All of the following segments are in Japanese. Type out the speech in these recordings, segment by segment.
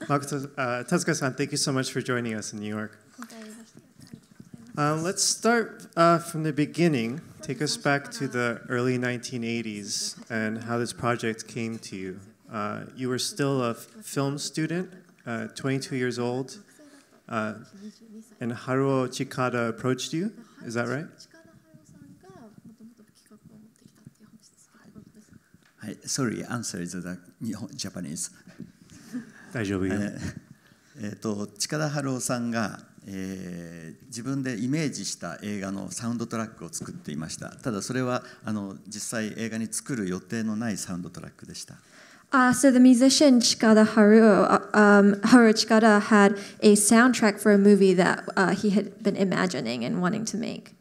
Makoto uh, Tezuka-san, thank you so much for joining us in New York. Uh, let's start uh, from the beginning. Take us back to the early 1980s and how this project came to you. Uh, you were still a film student, uh, 22 years old, uh, and Haruo Chikada approached you. Is that right? Sorry, answer is the Japanese. 大丈夫よ、えーと、と近田春夫さんが、えー、自分でイメージした映画のサウンドトラックを作っていましたただそれはあの実際映画に作る予定のないサウンドトラックでした Uh, so the musician Chikada Haru, um, Haru Chikada had a soundtrack for a movie that uh, he had been imagining and wanting to make.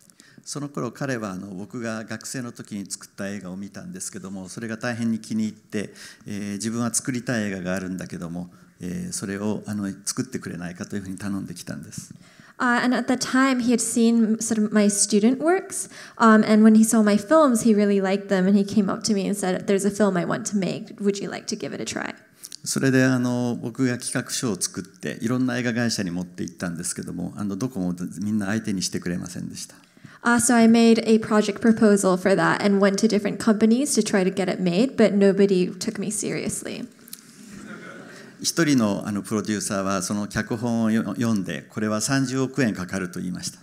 その頃彼はあの僕が学生の時に作った映画を見たんですけどもそれが大変に気に入って、えー、自分は作りたい映画があるんだけどもえー、それをあの作ってくれないかというふうに頼んできたんです。Uh, and at that time, he had seen sort of my student works, um, and when he saw my films, he really liked them, and he came up to me and said, "There's a film I want to make. Would you like to give it a try?" それであの僕が企画書を作っていろんな映画会社に持って行ったんですけどもあのどこもみんな相手にしてくれませんでした。Uh, so I made a project proposal for that and went to different companies to try to get it made, but nobody took me seriously. 一人のあのプロデューサーはその脚本を読んでこれは30億円かかると言いました。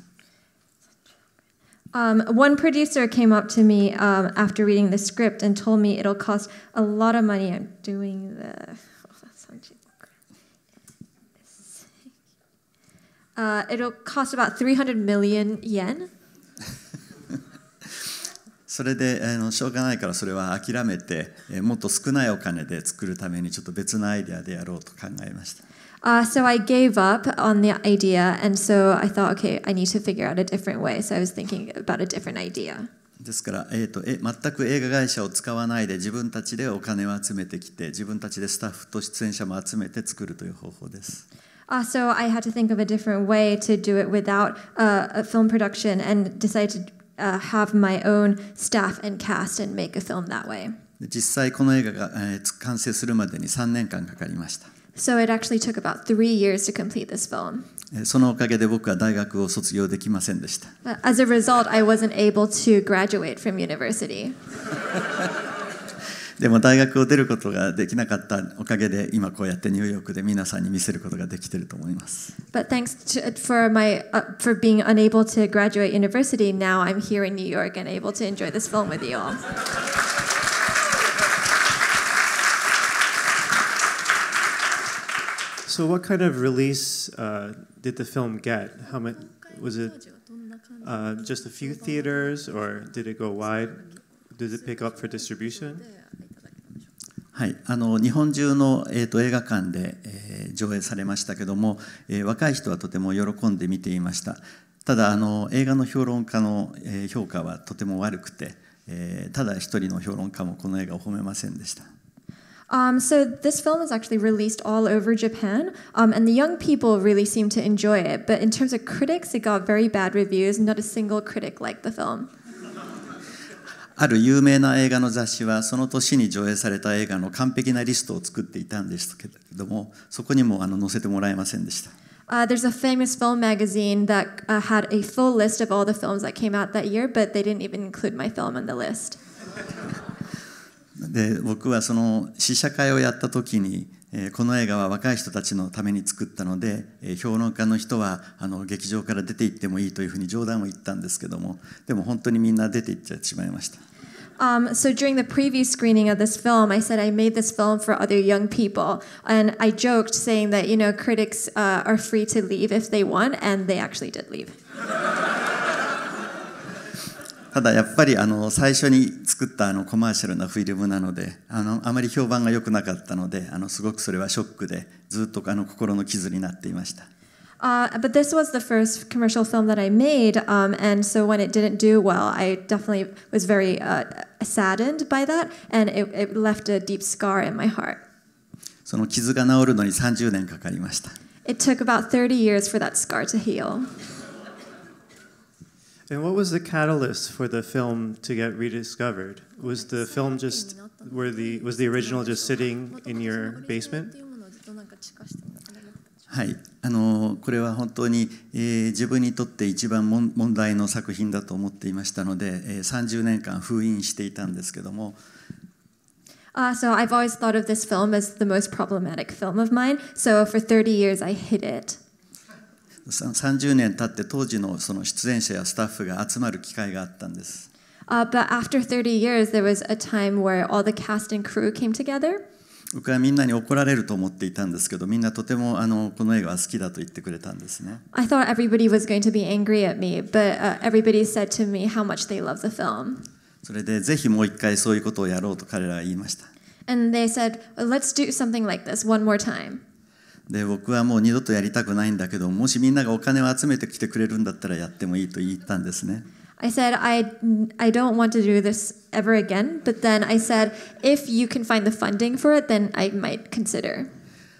Um, one producer came up to me um, after reading the script and told me it'll cost a lot of money. I'm doing the. Uh, it'll cost about 300 million yen. それであのしょうがないからそれは諦めてもっと少ないお金で作るためにちょっと別のアイデアでやろうと考えました。Uh, so I gave up on the idea, and so I thought, okay, I need to figure out a different way. So I was thinking about a different idea. ですから、えーとえ、全く映画会社を使わないで自分たちでお金を集めてきて、自分たちでスタッフと出演者も集めて作るという方法です。Uh, so I had to think of a different way to do it without uh, a film production and decided to uh, have my own staff and cast and make a film that way. 実際この映画が、えー、完成するまでに3年間かかりました。So it actually took about three years to complete this film. そのおかげで僕は大学を卒業できませんでした。As a result, I wasn't able to graduate from university. でも大学を出ることができなかったおかげで今こうやってニューヨークで皆さんに見せることができてると思います。But thanks to, for my、uh, for being unable to graduate university now I'm here in New York and able to enjoy this film with you all. その what kind of release、uh, did the film get? How much was it uh, just a few theaters or did it go wide? Did it pick up for distribution? はい、あの日本中の、えーと、映画館で、えー、上映されましたけども、えー、若い人はとても喜んで見ていましたただあの映画の評論家の、えー、評価はとても悪くて、えー、ただ一人の評論家もこの映画を褒めませんでした Um, so this film i s actually released all over Japan, um, and the young people really s e e m to enjoy it. But in terms of critics, it got very bad reviews. Not a single critic liked the film. ある有名な映画の雑誌はその年に上映された映画の完璧なリストを作っていたんですけれどもそこにもあの載せてもらえませんでした。Uh, there's a famous film magazine that uh, had a full list of all the films that came out that year, but they didn't even include my film on the list. で僕はその試写会をやった時に、えー、この映画は若い人たちのために作ったので、えー、評論家の人はあの劇場から出て行ってもいいというふうに冗談を言ったんですけどもでも本当にみんな出て行っちゃってしまいました。Um, so during the preview screening of this film, I said I made this film for other young people, and I joked saying that you know critics uh, are free to leave if they want, and they actually did leave. ただやっぱりあの最初に作ったあのコマーシャルなフィルムなのであのあまり評判が良くなかったのであのすごくそれはショックでずっとあの心の傷になっていました。Uh, but this was the first commercial film that I made, um, and so when it didn't do well, I definitely was very uh, saddened by that, and it, it left a deep scar in my heart. It took about 30 years for that scar to heal. And what was the catalyst for the film to get rediscovered? Was the film just were the was the original just sitting in your basement? はい、あのこれは本当に、えー、自分にとって一番問題の作品だと思っていましたので、えー、30年間封印していたんですけども。Uh, so I've always thought of this film as the most problematic film of mine. So for 30 years I hid it. 30年経って当時のその出演者やスタッフが集まる機会があったんです。Uh, but after 30 years there was a time where all the cast and crew came together. 僕はみんなに怒られると思っていたんですけど、みんなとてもあのこの映画は好きだと言ってくれたんですね。I thought everybody was going to be angry at me, but、uh, everybody said to me how much they love the film. それでぜひもう一回そういうことをやろうと彼らは言いました。And they said, let's do something like this one more time. で僕はもう二度とやりたくないんだけどもしみんながお金を集めてきてくれるんだったらやってもいいと言ったんですね。I said, I, I don't want to do this ever again. But then I said, if you can find the funding for it, then I might consider.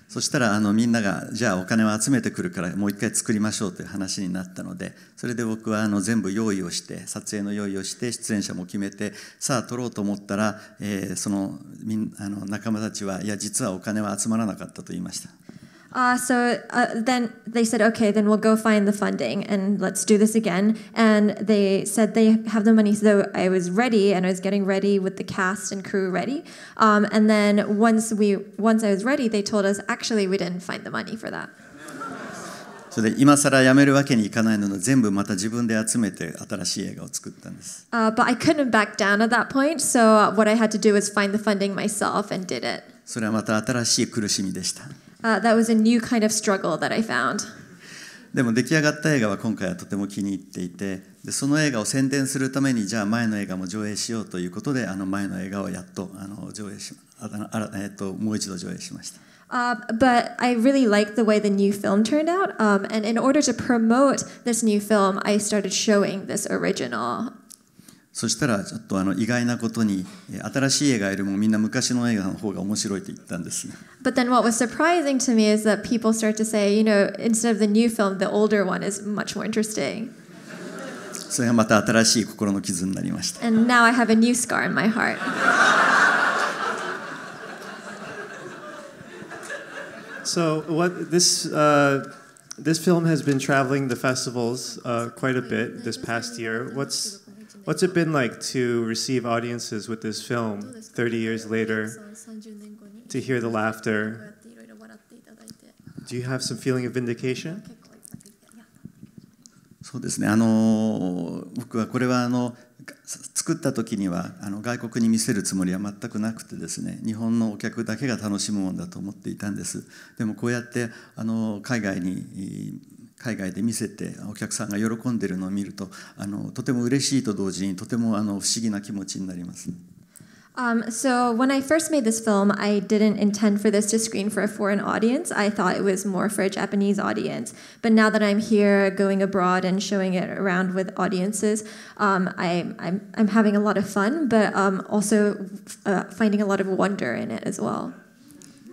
そしたらあのみんながじゃあお金を集めてくるからもう一回作りましょうという話になったのでそれで僕はあの全部用意をして撮影の用意をして出演者も決めてさあ撮ろうと思ったらえーそのみんあの仲間たちはいや実はお金は集まらなかったと言いました。uh, so uh, then they said, okay, then we'll go find the funding and let's do this again. And they said they have the money. So I was ready and I was getting ready with the cast and crew ready. Um, and then once we, once I was ready, they told us, actually, we didn't find the money for that. So それで今更やめるわけにいかないので全部また自分で集めて新しい映画を作ったんです。Uh, but I couldn't back down at that point, so what I had to do was find the funding myself and did it. それはまた新しい苦しみでした。Uh, that was a new kind of struggle that I found. でも出来上がった映画は今回はとても気に入っていてでその映画を宣伝するためにじゃあ前の映画も上映しようということであの前の映画をやっとあの上映しあのあえっともう一度上映しました。Uh, but I really liked the way the new film turned out, um, and in order to promote this new film, I started showing this original そしたらちょっとあの意外なことに新しい映画よりもみんな昔の映画の方が面白いって言ったんです。But then what was surprising to me is that people start to say, you know, instead of the new film, the older one is much more interesting. それがまた新しい心の傷になりました。And now I have a new scar in my heart. そう、what this、uh, this film has been traveling the festivals、uh, quite a bit this past year. What's What's it been like to receive audiences with this film 30 years later, to hear the laughter? Do you have some feeling of vindication? そうですねあの僕はこれはあの作った時にはあの外国に見せるつもりは全くなくてですね日本のお客だけが楽しむものだと思っていたんですでもこうやってあの海外に海外で見せてお客さんが喜んでるのを見るとあのとても嬉しいと同時にとてもあの不思議な気持ちになります。Um, so when I first made this film, I didn't intend for this to screen for a foreign audience. I thought it was more for a Japanese audience. But now that I'm here, going abroad and showing it around with audiences, um, I, I'm I'm having a lot of fun, but um, also uh, finding a lot of wonder in it as well.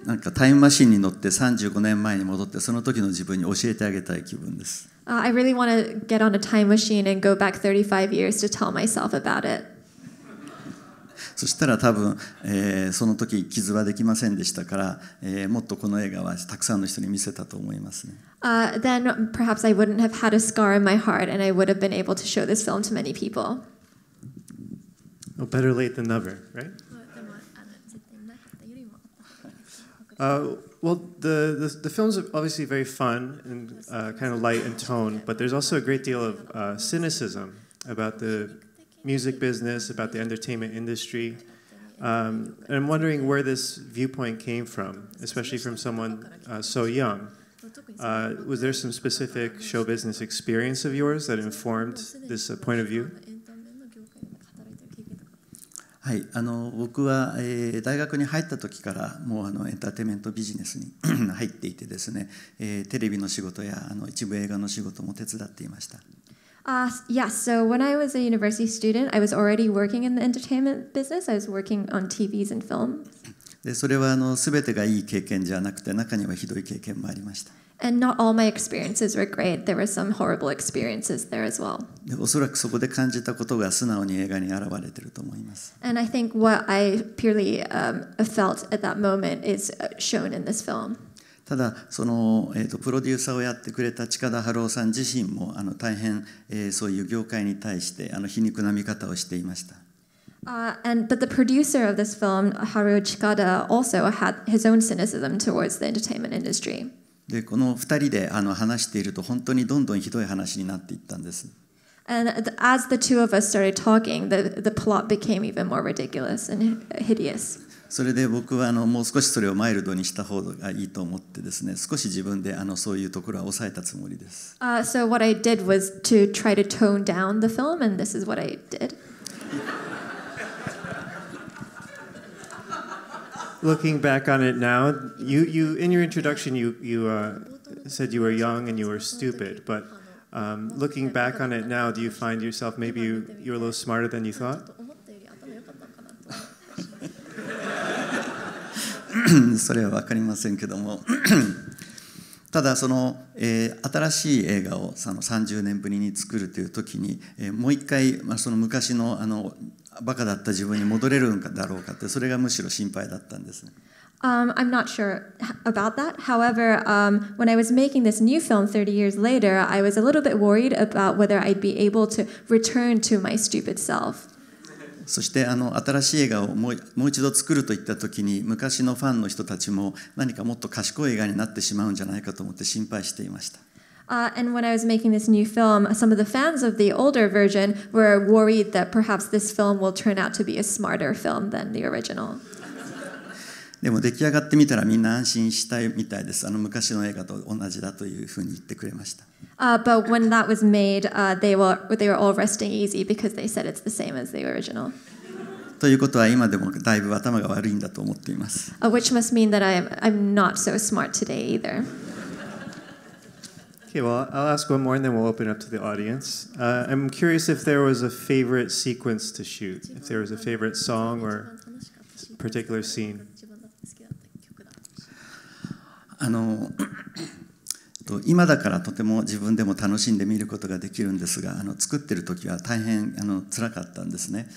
なんかタイムマシンに乗って35年前に戻ってその時の自分に教えてあげたい気分です。Uh, I really want to get on a time machine and go back 35 years to tell myself about it. そしたら多分、えー、その時傷はできませんでしたから、えー、もっとこの映画はたくさんの人に見せたと思いますね。Uh, then perhaps I wouldn't have had a scar in my heart and I would have been able to show this film to many people. Well, better late than never, right? Uh, well, the, the, the film's obviously very fun and uh, kind of light in tone, but there's also a great deal of uh, cynicism about the music business, about the entertainment industry. Um, and I'm wondering where this viewpoint came from, especially from someone uh, so young. Uh, was there some specific show business experience of yours that informed this uh, point of view? はい、あの僕は、えー、大学に入った時からもうあのエンターテインメントビジネスに 入っていてですね、えー、テレビの仕事やあの一部映画の仕事も手伝っていました。Uh, y e so when I was a university student, I was already working in the entertainment business. I was working on TVs and films. でそれはあのてがいい経験じゃなくて中にはひどい経験もありました。And not all my experiences were great. There were some horrible experiences there as well. And I think what I purely um, felt at that moment is uh, shown in this film. but the producer of this film, Haruo Chikada, also had his own cynicism towards the entertainment industry. でこの2人であの話していると本当にどんどんひどい話になっていったんです。And as the two of us started talking, the, the plot became even more ridiculous and hideous. それで僕はあのもう少しそれをマイルドにした方がいいと思ってですね、少し自分であのそういうところは抑えたつもりです。Uh, so what I did was to try to tone down the film, and this is what I did. looking back on it now, you, you in your introduction you you uh, said you were young and you were stupid, but um, looking back on it now, do you find yourself maybe you, you're a little smarter than you thought? ただその、えー、新しい映画をその30年ぶりに作るという時に、えー、もう一回、まあ、その昔のあのバカだった自分に戻れるんだろうかってそれがむしろ心配だったんですね。Um, I'm not sure about that. However, um, when I was making this new film 30 years later, I was a little bit worried about whether I'd be able to return to my stupid self. そしてあの新しい映画をもう一度作るといった時に昔のファンの人たちも何かもっと賢い映画になってしまうんじゃないかと思って心配していました。Uh, and when I was making this new film, some of the fans of the older version were worried that perhaps this film will turn out to be a smarter film than the original. でも出来上がってみたらみんな安心したいみたいです。あの昔の映画と同じだというふうに言ってくれました。Uh, but when that was made,、uh, they, were, they were all resting easy because they said it's the same as the original. ということは今でもだいぶ頭が悪いんだと思っています。Uh, which must mean that I'm, not so smart today either. Okay, well, I'll ask one more and then we'll open up to the audience. Uh, I'm curious if there was a favorite sequence to shoot, if there was a favorite song or particular scene. あの今だからとても自分でも楽しんで見ることができるんですがあの作ってる時は大変あの辛かったんですね。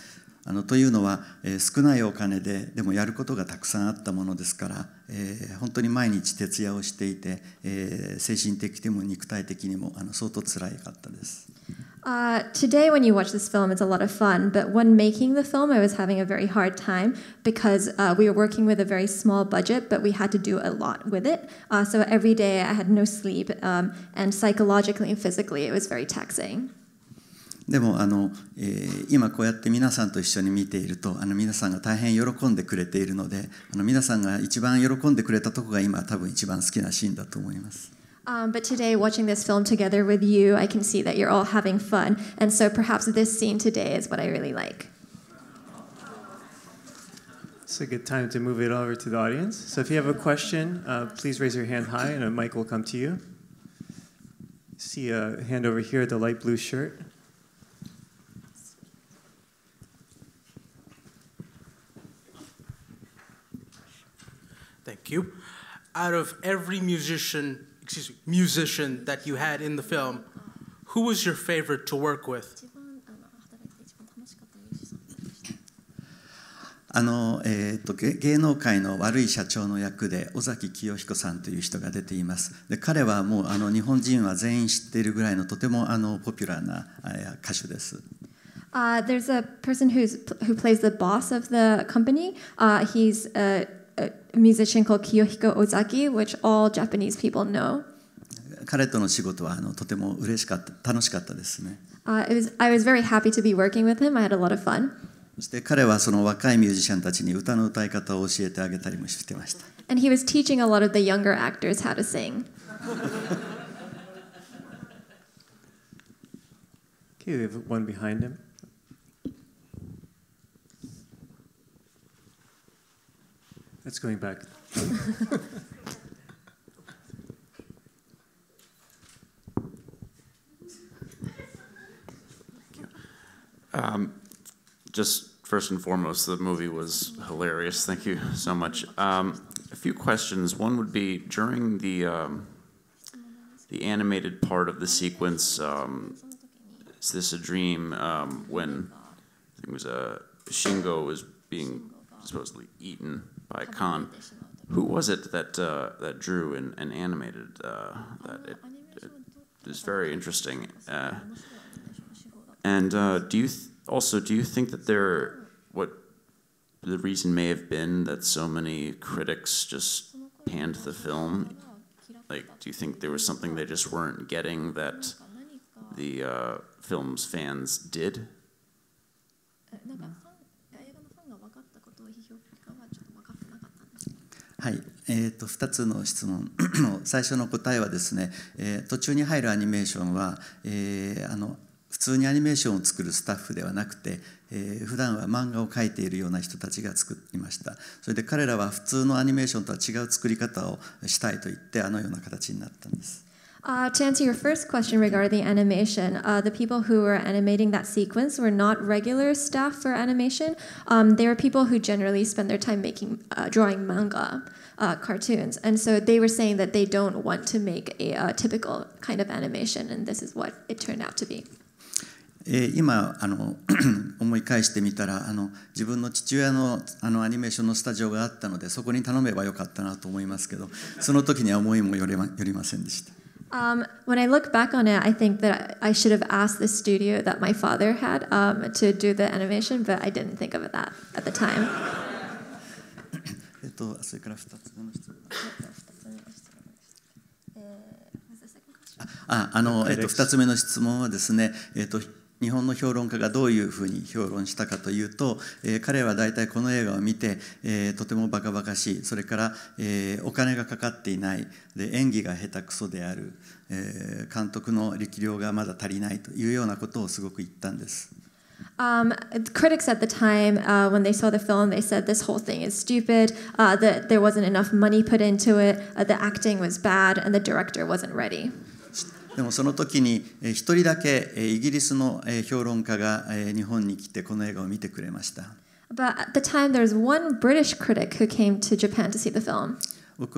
あのというのは、えー、少ないお金ででもやることがたくさんあったものですから、えー、本当に毎日徹夜をしていて、えー、精神的にも肉体的にもあの相当辛かったです。Uh, today, when you watch this film, it's a lot of fun. But when making the film, I was having a very hard time because uh, we were working with a very small budget, but we had to do a lot with it. Uh, so every day, I had no sleep, um, and psychologically and physically, it was very taxing. でもあの、えー、今こうやって皆さんと一緒に見ているとあの皆さんが大変喜んでくれているのであの皆さんが一番喜んでくれたとこが今多分一番好きなシーンだと思います。um, but today, watching this film together with you, I can see that you're all having fun. And so perhaps this scene today is what I really like. It's a good time to move it over to the audience. So if you have a question, uh, please raise your hand high and a mic will come to you. See a hand over here, the light blue shirt. Thank you. Out of every musician excuse me, musician that you had in the film, who was your favorite to work with? あのえーと、と芸能界の悪い社長の役で尾崎清彦さんという人が出ていますで彼はもうあの日本人は全員知っているぐらいのとてもあのポピュラーな歌手です。Uh, there's a person who's, who plays the boss of the company. Uh, he's a musician called Kiyohiko Ozaki, which all Japanese people know. 彼との仕事はあのとても嬉しかった楽しかったですね。Uh, was, I was very happy to be working with him. I had a lot of fun. そして彼はその若いミュージシャンたちに歌の歌い方を教えてあげたりもしてました。And he was teaching a lot of the younger actors how to sing. That's going back. um, just first and foremost, the movie was hilarious. Thank you so much. Um, a few questions. One would be during the um, the animated part of the sequence. Um, is this a dream? Um, when I think it was a uh, Shingo was being supposedly eaten by Khan, Who was it that uh, that drew and, and animated uh, oh, that? It, it is very interesting. Uh, and uh, do you also do you think that there what the reason may have been that so many critics just panned the film? Like, do you think there was something they just weren't getting that the uh, film's fans did? Mm -hmm. はいえーと、2つの質問の 最初の答えはですね、えー、途中に入るアニメーションは、えー、あの普通にアニメーションを作るスタッフではなくて、えー、普段は漫画を描いているような人たちが作りましたそれで彼らは普通のアニメーションとは違う作り方をしたいと言ってあのような形になったんです。Uh, to answer your first question regarding the animation, uh, the people who were animating that sequence were not regular staff for animation. Um, they were people who generally spend their time making, uh, drawing manga uh, cartoons, and so they were saying that they don't want to make a uh, typical kind of animation, and this is what it turned out to be. えー、今あの思い返してみたらあの自分の父親のあのアニメーションのスタジオがあったのでそこに頼めばよかったなと思いますけどその時には思いもよりませんでした。Um, when I look back on it, I think that I should have asked the studio that my father had um, to do the animation, but I didn't think of that at the time. ああの、えっと、2つ目の質問はですね、えっと、日本の評論家がどういうふうに評論したかというと、えー、彼は大体この映画を見て、えー、とてもバカバカしいそれから、えー、お金がかかっていないで演技が下手くそである、えー、監督の力量がまだ足りないというようなことをすごく言ったんです。Um, critics at the time, uh, when they saw the film, they said this whole thing is stupid, uh, that there wasn't enough money put into it, uh, the acting was bad, and the director wasn't ready. でもその時に一人だけイギリスの評論家が日本に来てこの映画を見てくれました。僕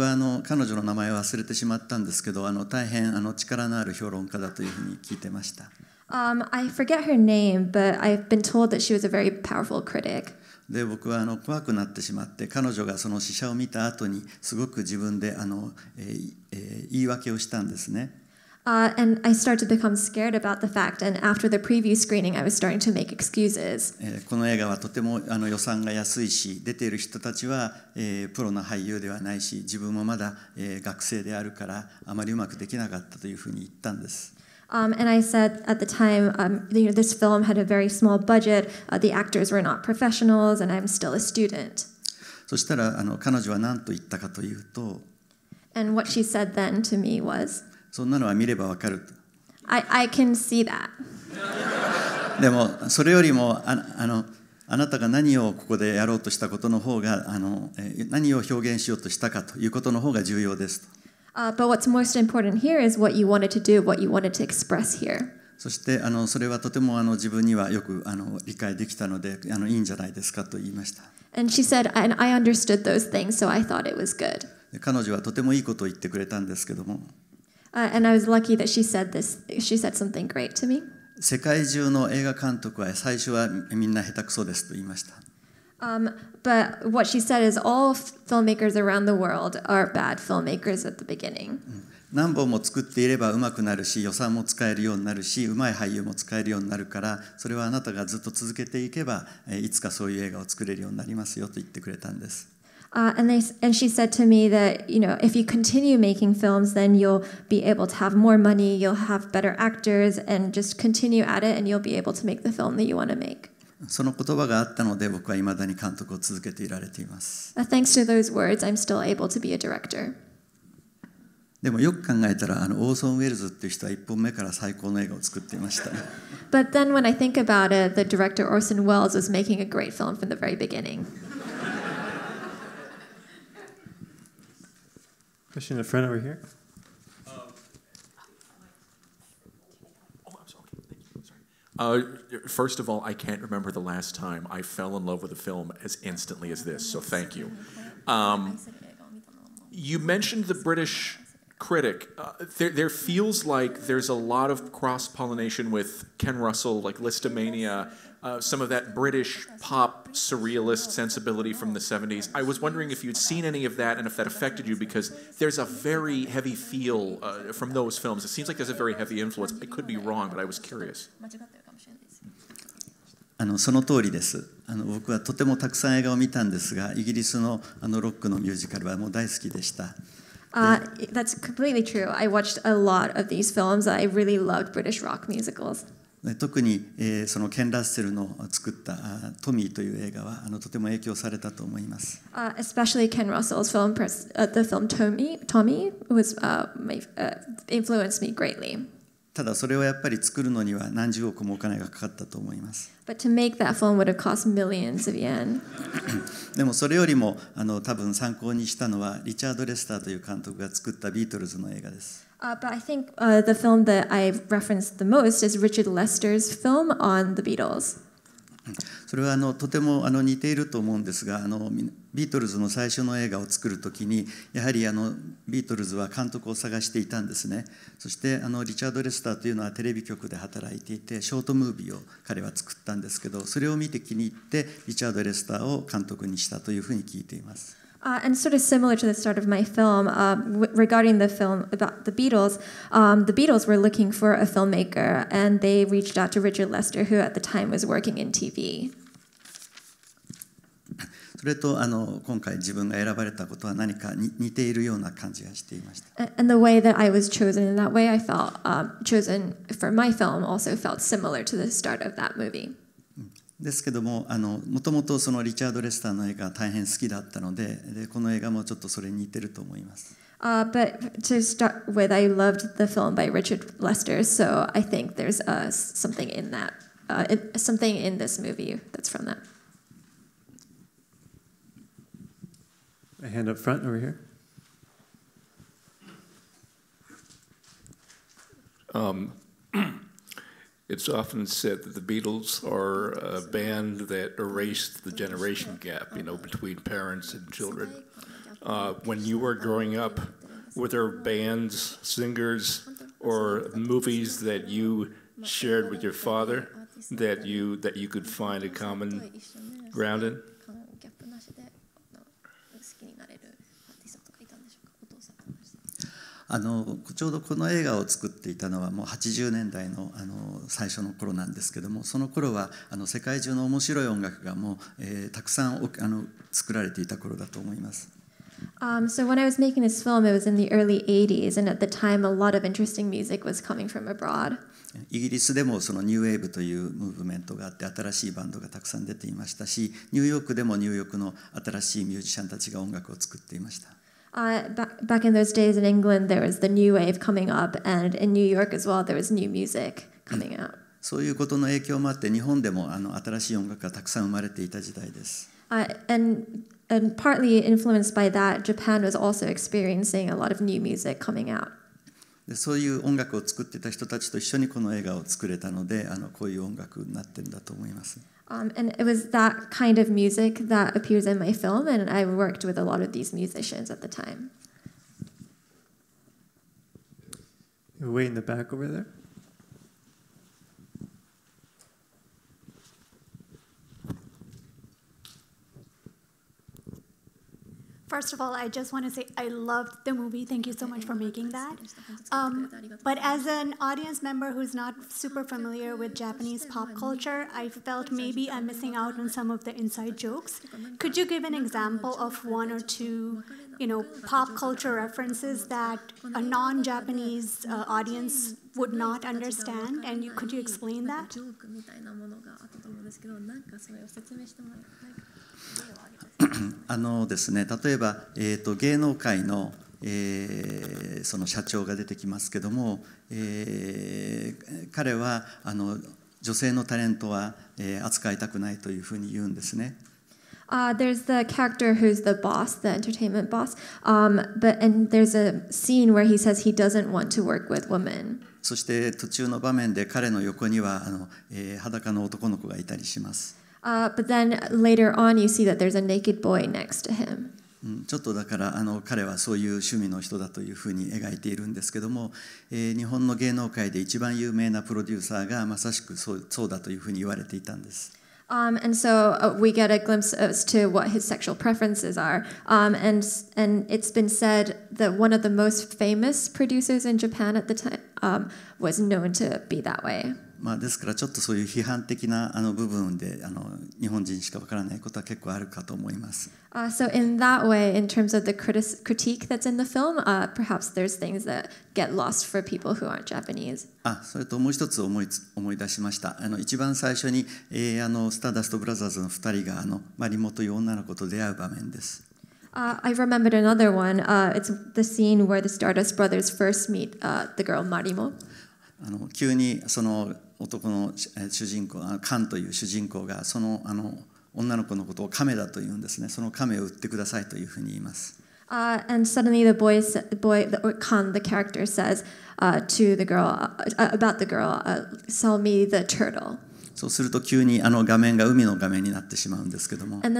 はあの彼女の名前を忘れてしまったんですけど、あの大変あの力のある評論家だというふうに聞いてました。Um, I forget her name, but I've been told that she was a very powerful critic. で僕はあの怖くなってしまって彼女がその死者を見た後にすごく自分であの、えーえー、言い訳をしたんですね。Uh, and I started to become scared about the fact, and after the preview screening, I was starting to make excuses. and I said at the time, um, you know, this film had a very small budget, uh, the actors were not professionals, and I'm still a student. And what she said then to me was, そんなのは見ればわかる。でも、それよりもあのあなたが何をここでやろうとしたことの方があの何を表現しようとしたかということの方が重要です。そしてあのそれはとてもあの自分にはよくあの理解できたのであのいいんじゃないですかと言いました。彼女はとてもいいことを言ってくれたんですけども。世界中の映画監督は最初はみんな下手くそですと言いました。何本も作っていれば上手くなるし予算も使えるようになるし上手い俳優も使えるようになるからそれはあなたがずっと続けていけばいつかそういう映画を作れるようになりますよと言ってくれたんです。Uh, and they and she said to me that you know if you continue making films, then you'll be able to have more money, you'll have better actors, and just continue at it, and you'll be able to make the film that you want to make. Thanks to those words, I'm still able to be a director. でもよく考えたらあのオーソン・ウェルズっていう人は1本目から最高の映画を作っていました。But then when I think about it, the director Orson Welles was making a great film from the very beginning. Question in the front over here. Um, oh, uh, first of all, I can't remember the last time I fell in love with a film as instantly as this, so thank you. Um, you mentioned the British critic. Uh, there, there, feels like there's a lot of cross pollination with Ken Russell, like Listomania, uh, some of that British pop surrealist sensibility from the 70s. I was wondering if you'd seen any of that and if that affected you because there's a very heavy feel uh, from those films. It seems like there's a very heavy influence. I could be wrong, but I was curious. あのその通りです。あの僕はとてもたくさん映画を見たんですが、イギリスのあのロックのミュージカルはもう大好きでした。Uh, that's completely true. I watched a lot of these films. I really loved British rock musicals. 特にそのケン・ラッセルの作った「トミー」という映画はあのとても影響されたと思います。ただそれをやっぱり作るのには何十億もお金がかかったと思います。でもそれよりもあの多分参考にしたのはリチャード・レスターという監督が作ったビートルズの映画です。Uh, but I think uh, the film that I referenced the most is Richard Lester's film on the Beatles. それはあのとてもあの似ていると思うんですがあのビートルズの最初の映画を作る時にやはりあのビートルズは監督を探していたんですねそしてあのリチャード・レスターというのはテレビ局で働いていてショートムービーを彼は作ったんですけどそれを見て気に入ってリチャード・レスターを監督にしたというふうに聞いています。Uh, and sort of similar to the start of my film, uh, regarding the film about the Beatles, um, the Beatles were looking for a filmmaker and they reached out to Richard Lester, who at the time was working in TV. それとあの今回自分が選ばれたことは何かに似ているような感じがしていました。And the way that I was chosen in that way, I felt、um, uh, chosen for my film also felt similar to the start of that movie. ですけどももともとそのリチャード・レスターの映画大変好きだったのででこの映画もちょっとそれに似てると思います。Uh, but to start with, I loved the film by Richard Lester, so I think there's uh, something in that, uh, it, something in this movie that's from that. A hand up front over here. Um, It's often said that the Beatles are a band that erased the generation gap, you know, between parents and children. Uh, when you were growing up, were there bands, singers, or movies that you shared with your father that you that you could find a common ground in? あのちょうどこの映画を作っていたのはもう80年代のあの最初の頃なんですけどもその頃はあの世界中の面白い音楽がもう、えー、たくさんあの作られていた頃だと思います。Um, so when I was making this film, it was in the early 80s, and at the time, a lot of interesting music was coming from abroad. イギリスでもそのニューウェーブというムーブメントがあって新しいバンドがたくさん出ていましたしニューヨークでもニューヨークの新しいミュージシャンたちが音楽を作っていました。Uh, back, back in those days in England, there was the new wave coming up, and in New York as well, there was new music coming out. そういうことの影響もあって日本でもあの新しい音楽がたくさん生まれていた時代です。Uh, and, and partly influenced by that, Japan was also experiencing a lot of new music coming out. でそういう音楽を作ってた人たちと一緒にこの映画を作れたのであのこういう音楽になってんだと思います。Um, and it was that kind of music that appears in my film, and I worked with a lot of these musicians at the time. Way in the back over there. first of all, I just want to say I loved the movie. Thank you so much for making that. Um, but as an audience member who's not super familiar with Japanese pop culture, I felt maybe I'm missing out on some of the inside jokes. Could you give an example of one or two, you know, pop culture references that a non-Japanese uh, audience would not understand? And you, could you explain that? あのですね、例えば、えーと、と芸能界のえー、その社長が出てきますけども、えー、彼はあの女性のタレントは、えー、扱いたくないというふうに言うんですね。Uh, there's the character who's the boss, the entertainment boss, um, but and there's a scene where he says he doesn't want to work with women. そして途中の場面で彼の横にはあの、えー、裸の男の子がいたりします。Uh, but then later on, you see that there's a naked boy next to him. ちょっとだからあの彼はそういう趣味の人だというふうに描いているんですけども、えー、日本の芸能界で一番有名なプロデューサーがまさしくそうそうだというふうに言われていたんです。Um, and so uh, we get a glimpse as to what his sexual preferences are. Um, and, and it's been said that one of the most famous producers in Japan at the time um, was known to be that way. まあ、ですからちょっとそういう批判的なあの部分であの日本人しかわからないことは結構あるかと思います。Uh, so in that way, in terms of the critis- critique that's in the film, uh, perhaps there's things that get lost for people who aren't Japanese. あ、それともう一つ思いつ思い出しました。あの一番最初に、えー、あのスターダストブラザーズの二人があのマリモという女の子と出会う場面です。Uh, I remembered another one. Uh, it's the scene where the Stardust brothers first meet uh, the girl Marimo. あの急にその男の主人公カンという主人公がそのあの女の子のことをカメだというんですねそのカメを売ってくださいというふうに言います。Uh, and suddenly the boy, the boy the, or Khan, the character, says uh, to the girl, uh, about the girl, uh, sell me the turtle. そうすると急にあの画面が海の画面になってしまうんですけども。あれは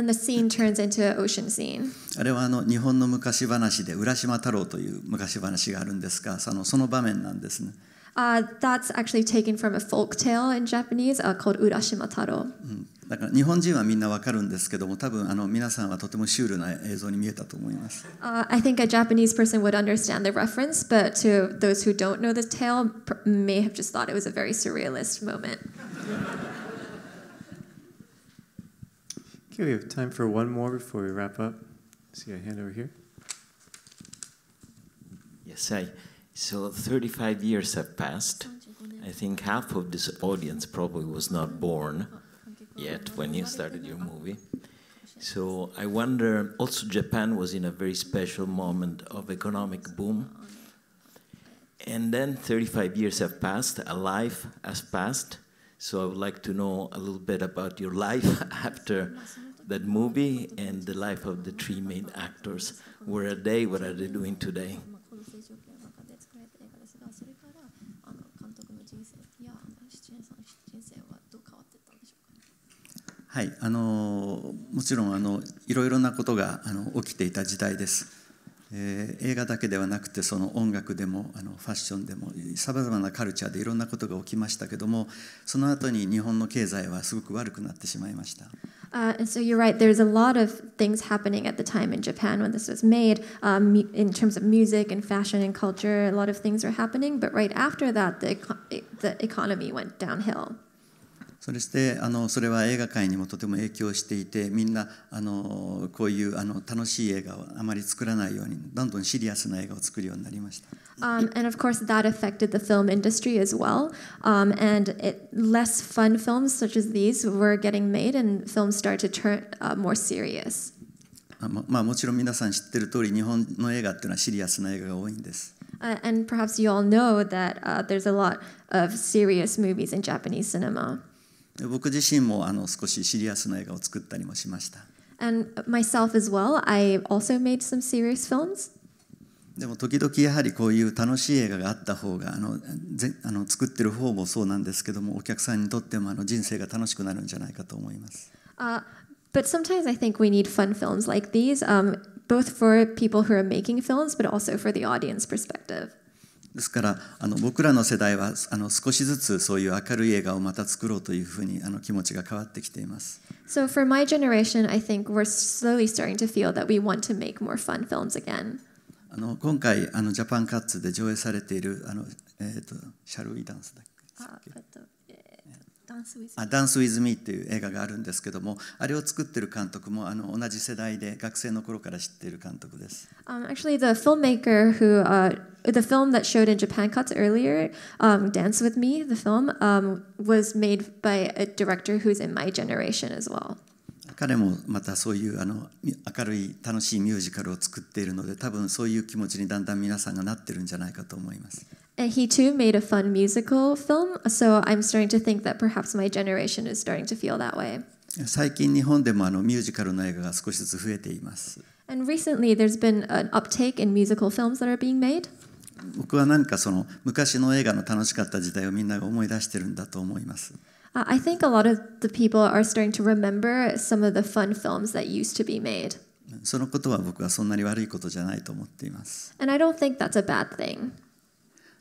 あの日本の昔話で浦島太郎という昔話があるんですが、そのその場面なんですね。Uh, that's actually taken from a folk tale in Japanese uh, called Urashima Taro. Mm. だから日本人はみんなわかるんですけども、多分あの皆さんはとてもシュールな映像に見えたと思います。Uh, I think a Japanese person would understand the reference, but to those who don't know the tale may have just thought it was a very surrealist moment. okay, we have time for one more before we wrap up. see a hand over here. Yes, I. So 35 years have passed. I think half of this audience probably was not born yet when you started your movie. So I wonder, also Japan was in a very special moment of economic boom. And then 35 years have passed, a life has passed. So I would like to know a little bit about your life after that movie and the life of the three main actors. Where are they? What are they doing today? はい、あのもちろんあのいろいろなことがあの起きていた時代です、えー、映画だけではなくてその音楽でもあのファッションでもさまざまなカルチャーでいろんなことが起きましたけどもその後に日本の経済はすごく悪くなってしまいました。Uh, and so you're right, there's a lot of things happening at the time in Japan when this was made, um, in terms of music and fashion and culture, a lot of things were happening, but right after that, the, the economy went downhill. そしてあのそれは映画界にもとても影響していてみんなあのこういうあの楽しい映画をあまり作らないようにどんどんシリアスな映画を作るようになりました。Um, and of course, that affected the film industry as well. Um, and it, less fun films such as these were getting made, and films started to turn uh, more serious. まあ、もちろん皆さん知ってる通り日本の映画っていうのはシリアスな映画が多いんです。Uh, and perhaps you all know that、uh, there's a lot of serious movies in Japanese cinema. 僕自身もあの少しシリアスな映画を作ったりもしました。And myself as well, I also made some serious films. でも時々やはりこういう楽しい映画があった方があのぜあの作ってる方もそうなんですけどもお客さんにとってもあの人生が楽しくなるんじゃないかと思います。Uh, but sometimes I think we need fun films like these,、um, both for people who are making films, but also for the audience perspective. ですからあの僕らの世代はあの少しずつそういう明るい映画をまた作ろうというふうにあの気持ちが変わってきています。So for my generation, I think we're slowly starting to feel that we want to make more fun films again. あの今回あのジャパンカッツで上映されているあのえっ、ー、とシャルウィダンスだっけ？あ、えっと。あダンス・ウィズ・ミーっていう映画があるんですけどもあれを作ってる監督もあの同じ世代で学生の頃から知っている監督です。Um, actually, the filmmaker who、uh, the film that showed in Japan cuts earlier, um, Dance with Me, the film, um, was made by a director who's in my generation as well. 彼もまたそういうあの明るい楽しいミュージカルを作っているので多分そういう気持ちにだんだん皆さんがなってるんじゃないかと思います。And he too made a fun musical film, so I'm starting to think that perhaps my generation is starting to feel that way. 最近日本でもあのミュージカルの映画が少しずつ増えています。And recently there's been an uptake in musical films that are being made. I think a lot of the people are starting to remember some of the fun films that used to be made. そのことは僕はそんなに悪いことじゃないと思っています。And I don't think that's a bad thing.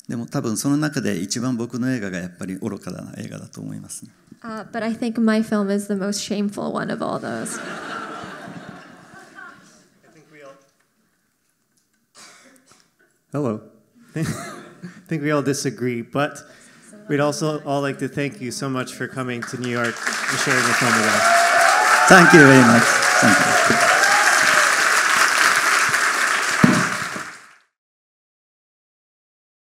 でも多分その中で一番僕の映画がやっぱり愚かな映画だと思います、ね。Uh, but I think my film is the most shameful one of all those. Hello. I think we all disagree, but we'd also all like to thank you so much for coming to New York and sharing your film with us. Thank you very much. Thank you.